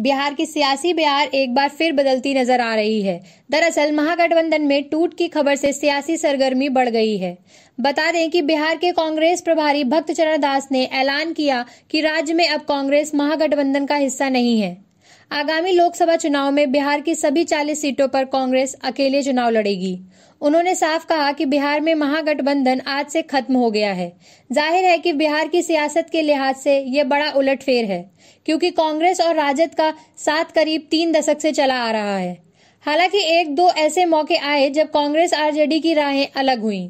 बिहार की सियासी बिहार एक बार फिर बदलती नजर आ रही है दरअसल महागठबंधन में टूट की खबर से सियासी सरगर्मी बढ़ गई है बता दें कि बिहार के कांग्रेस प्रभारी भक्त चरण दास ने ऐलान किया कि राज्य में अब कांग्रेस महागठबंधन का हिस्सा नहीं है आगामी लोकसभा चुनाव में बिहार की सभी 40 सीटों पर कांग्रेस अकेले चुनाव लड़ेगी उन्होंने साफ कहा कि बिहार में महागठबंधन आज से खत्म हो गया है जाहिर है कि बिहार की सियासत के लिहाज से ये बड़ा उलटफेर है क्योंकि कांग्रेस और राजद का साथ करीब तीन दशक से चला आ रहा है हालांकि एक दो ऐसे मौके आए जब कांग्रेस आरजेडी की राहें अलग हुई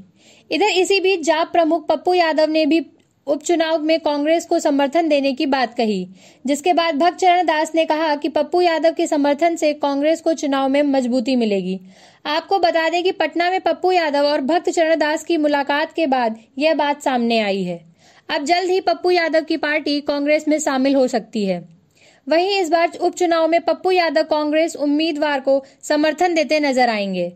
इधर इसी बीच जाप प्रमुख पप्पू यादव ने भी उपचुनाव में कांग्रेस को समर्थन देने की बात कही जिसके बाद भक्त चरण दास ने कहा कि पप्पू यादव के समर्थन से कांग्रेस को चुनाव में मजबूती मिलेगी आपको बता दें कि पटना में पप्पू यादव और भक्त चरण दास की मुलाकात के बाद यह बात सामने आई है अब जल्द ही पप्पू यादव की पार्टी कांग्रेस में शामिल हो सकती है वहीं इस बार उपचुनाव में पप्पू यादव कांग्रेस उम्मीदवार को समर्थन देते नजर आएंगे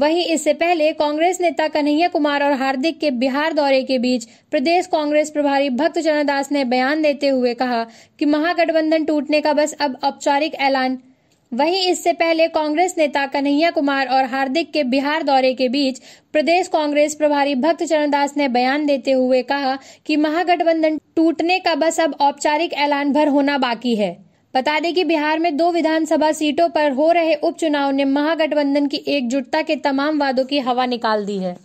वहीं इससे पहले कांग्रेस नेता कन्हैया कुमार और हार्दिक के बिहार दौरे के बीच प्रदेश कांग्रेस प्रभारी भक्त दास ने बयान देते हुए कहा कि महागठबंधन टूटने का बस अब औपचारिक ऐलान वहीं इससे पहले कांग्रेस नेता कन्हैया कुमार और हार्दिक के बिहार दौरे के बीच प्रदेश कांग्रेस प्रभारी भक्त दास ने बयान देते हुए कहा कि महागठबंधन टूटने का बस अब औपचारिक ऐलान भर होना बाकी है बता दें कि बिहार में दो विधानसभा सीटों पर हो रहे उपचुनाव ने महागठबंधन की एकजुटता के तमाम वादों की हवा निकाल दी है